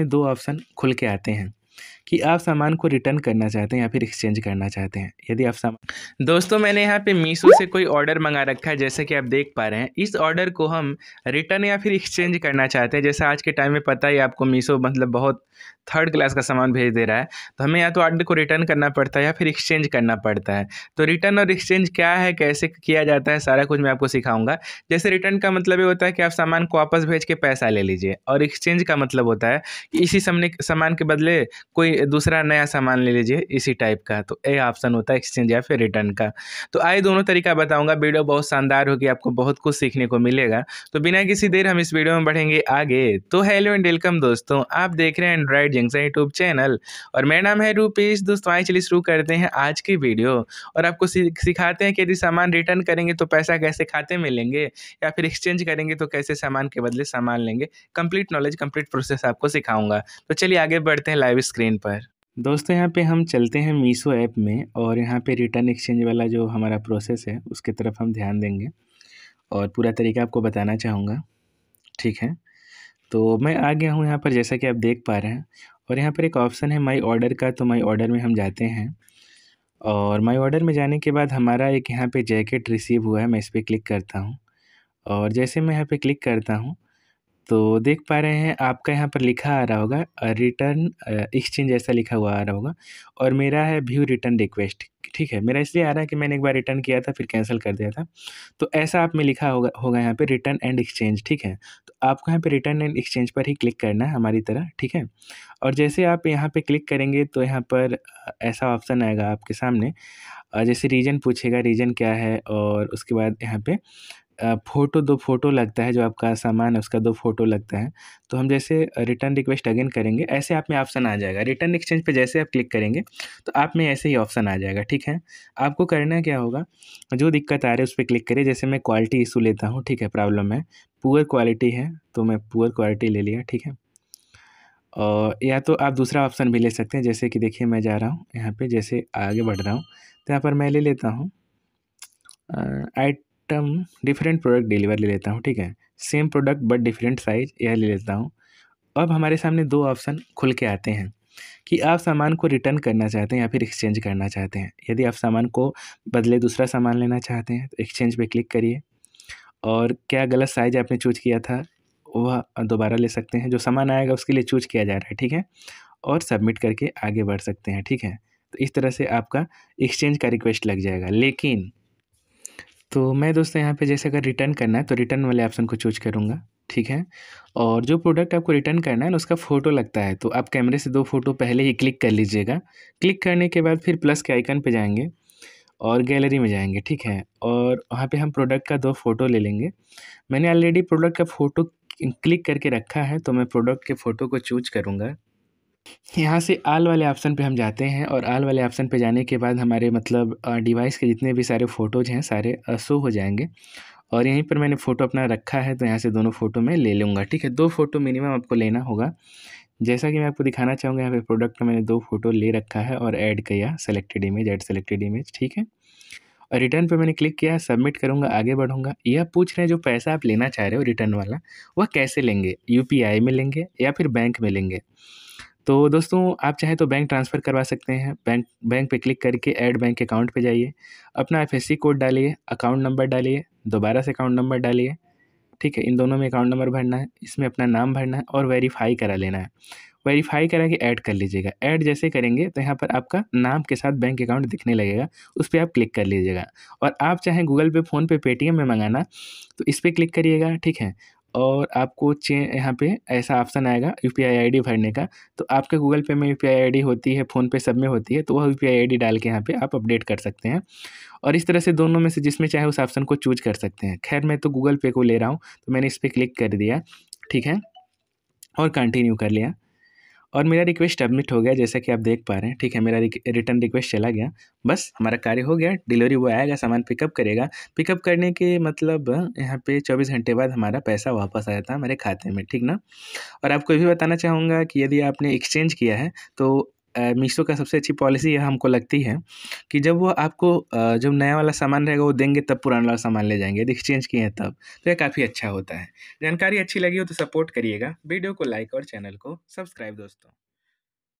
इसमें दो ऑप्शन खुल के आते हैं कि आप सामान को रिटर्न करना चाहते हैं या फिर एक्सचेंज करना चाहते हैं यदि आप सामान दोस्तों मैंने यहाँ पे मीशो से कोई ऑर्डर मंगा रखा है जैसे कि आप देख पा रहे हैं इस ऑर्डर को हम रिटर्न या फिर एक्सचेंज करना चाहते हैं जैसे आज के टाइम में पता ही आपको मीशो मतलब बहुत थर्ड क्लास का सामान भेज दे रहा है तो हमें या तो ऑर्डर को रिटर्न करना पड़ता है या फिर एक्सचेंज करना पड़ता है तो रिटर्न और एक्सचेंज क्या है कैसे किया जाता है सारा कुछ मैं आपको सिखाऊंगा जैसे रिटर्न का मतलब ये होता है कि आप सामान को वापस भेज के पैसा ले लीजिए और एक्सचेंज का मतलब होता है कि इसी सामने सामान के बदले कोई दूसरा नया सामान ले लीजिए इसी टाइप का तो ए ऑप्शन होता है एक्सचेंज या फिर रिटर्न का तो आए दोनों तरीका बताऊँगा वीडियो बहुत शानदार होगी आपको बहुत कुछ सीखने को मिलेगा तो बिना किसी देर हम इस वीडियो में बढ़ेंगे आगे तो हेलो एंड वेलकम दोस्तों आप देख रहे हैं एंड्रॉयड जंक्शन यूट्यूब चैनल और मेरा नाम है रूपेश दोस्तों आई चलिए शुरू करते हैं आज की वीडियो और आपको सिखाते हैं कि यदि सामान रिटर्न करेंगे तो पैसा कैसे खाते में लेंगे या फिर एक्सचेंज करेंगे तो कैसे सामान के बदले सामान लेंगे कंप्लीट नॉलेज कंप्लीट प्रोसेस आपको सिखाऊंगा तो चलिए आगे बढ़ते हैं लाइव स्क्रीन पर दोस्तों यहाँ पे हम चलते हैं मीशो ऐप में और यहाँ पे रिटर्न एक्सचेंज वाला जो हमारा प्रोसेस है उसके तरफ हम ध्यान देंगे और पूरा तरीका आपको बताना चाहूँगा ठीक है तो मैं आ गया हूँ यहाँ पर जैसा कि आप देख पा रहे हैं और यहाँ पर एक ऑप्शन है माई ऑर्डर का तो माई ऑर्डर में हम जाते हैं और माई ऑर्डर में जाने के बाद हमारा एक यहाँ पर जैकेट रिसीव हुआ है मैं इस पर क्लिक करता हूँ और जैसे मैं यहाँ पर क्लिक करता हूँ तो देख पा रहे हैं आपका यहाँ पर लिखा आ रहा होगा रिटर्न एक्सचेंज ऐसा लिखा हुआ आ रहा होगा और मेरा है व्यू रिटर्न रिक्वेस्ट ठीक है मेरा इसलिए आ रहा है कि मैंने एक बार रिटर्न किया था फिर कैंसिल कर दिया था तो ऐसा आप में लिखा होगा होगा यहाँ पे रिटर्न एंड एक्सचेंज ठीक है तो आपको यहाँ पे रिटर्न एंड एक्सचेंज पर ही क्लिक करना है हमारी तरह ठीक है और जैसे आप यहाँ पे क्लिक करेंगे तो यहाँ पर ऐसा ऑप्शन आएगा आपके सामने जैसे रीजन पूछेगा रीजन क्या है और उसके बाद यहाँ पर फ़ोटो दो फ़ोटो लगता है जो आपका सामान है उसका दो फ़ोटो लगता है तो हम जैसे रिटर्न रिक्वेस्ट अगेन करेंगे ऐसे आप में ऑप्शन आ जाएगा रिटर्न एक्सचेंज पे जैसे आप क्लिक करेंगे तो आप में ऐसे ही ऑप्शन आ जाएगा ठीक है आपको करना क्या होगा जो दिक्कत आ रही है उस पर क्लिक करिए जैसे मैं क्वालिटी इशू लेता हूँ ठीक है प्रॉब्लम है पुअर क्वालिटी है तो मैं पुअर क्वालिटी ले लिया ठीक है और या तो आप दूसरा ऑप्शन भी ले सकते हैं जैसे कि देखिए मैं जा रहा हूँ यहाँ पर जैसे आगे बढ़ रहा हूँ तो यहाँ पर मैं ले लेता हूँ item different product deliver ले लेता हूँ ठीक है same product but different size यह ले लेता हूँ अब हमारे सामने दो ऑप्शन खुल के आते हैं कि आप सामान को रिटर्न करना चाहते हैं या फिर एक्सचेंज करना चाहते हैं यदि आप सामान को बदले दूसरा सामान लेना चाहते हैं तो एक्सचेंज पे क्लिक करिए और क्या गलत साइज आपने चूज किया था वह दोबारा ले सकते हैं जो सामान आएगा उसके लिए चूज किया जा रहा है ठीक है और सबमिट करके आगे बढ़ सकते हैं ठीक है तो इस तरह से आपका एक्सचेंज का रिक्वेस्ट लग जाएगा लेकिन तो मैं दोस्तों यहाँ पे जैसे अगर रिटर्न करना है तो रिटर्न वाले ऑप्शन को चूज करूँगा ठीक है और जो प्रोडक्ट आपको रिटर्न करना है ना उसका फ़ोटो लगता है तो आप कैमरे से दो फ़ोटो पहले ही क्लिक कर लीजिएगा क्लिक करने के बाद फिर प्लस के आइकन पर जाएंगे और गैलरी में जाएंगे ठीक है और वहाँ पे हम प्रोडक्ट का दो फ़ोटो ले लेंगे मैंने ऑलरेडी प्रोडक्ट का फ़ोटो क्लिक करके रखा है तो मैं प्रोडक्ट के फ़ोटो को चूज करूँगा यहाँ से आल वाले ऑप्शन पे हम जाते हैं और आल वाले ऑप्शन पे जाने के बाद हमारे मतलब डिवाइस के जितने भी सारे फ़ोटोज़ हैं सारे शो हो जाएंगे और यहीं पर मैंने फ़ोटो अपना रखा है तो यहाँ से दोनों फ़ोटो मैं ले लूँगा ठीक है दो फ़ोटो मिनिमम आपको लेना होगा जैसा कि मैं आपको दिखाना चाहूँगा यहाँ पर प्रोडक्ट मैंने दो फ़ोटो ले रखा है और ऐड किया selected image add selected image ठीक है और रिटर्न पे मैंने क्लिक किया सबमिट करूँगा आगे बढ़ूँगा यह पूछ रहे हैं जो पैसा आप लेना चाह रहे हो रिटर्न वाला वह कैसे लेंगे यू में लेंगे या फिर बैंक में लेंगे तो दोस्तों आप चाहे तो बैंक ट्रांसफ़र करवा सकते हैं बैंक बैंक पे क्लिक करके ऐड बैंक अकाउंट पे जाइए अपना एफ कोड डालिए अकाउंट नंबर डालिए दोबारा से अकाउंट नंबर डालिए ठीक है इन दोनों में अकाउंट नंबर भरना है इसमें अपना नाम भरना है और वेरीफाई करा लेना है वेरीफाई करा के ऐड कर लीजिएगा ऐड जैसे करेंगे तो यहाँ पर आपका नाम के साथ बैंक अकाउंट दिखने लगेगा उस पर आप क्लिक कर लीजिएगा और आप चाहें गूगल पे फ़ोन पे पेटीएम में मंगाना तो इस पर क्लिक करिएगा ठीक है और आपको चे यहाँ पे ऐसा ऑप्शन आएगा U P I I D भरने का तो आपके गूगल पे में U P I I D होती है फ़ोनपे सब में होती है तो वह U P I I D डाल के यहाँ पे आप अपडेट कर सकते हैं और इस तरह से दोनों में से जिसमें चाहे उस ऑप्शन को चूज कर सकते हैं खैर मैं तो गूगल पे को ले रहा हूँ तो मैंने इस पर क्लिक कर दिया ठीक है और कंटिन्यू कर लिया और मेरा रिक्वेस्ट सबमिट हो गया जैसा कि आप देख पा रहे हैं ठीक है मेरा रिटर्न रिक्वेस्ट चला गया बस हमारा कार्य हो गया डिलीवरी वो आएगा सामान पिकअप करेगा पिकअप करने के मतलब यहाँ पे चौबीस घंटे बाद हमारा पैसा वापस आ जाता है हमारे खाते में ठीक ना और आपको ये भी बताना चाहूँगा कि यदि आपने एक्सचेंज किया है तो मीशो का सबसे अच्छी पॉलिसी यह हमको लगती है कि जब वो आपको जब नया वाला सामान रहेगा वो देंगे तब पुराना वाला सामान ले जाएंगे यदि एक्सचेंज किए हैं तब तो यह काफ़ी अच्छा होता है जानकारी अच्छी लगी हो तो सपोर्ट करिएगा वीडियो को लाइक और चैनल को सब्सक्राइब दोस्तों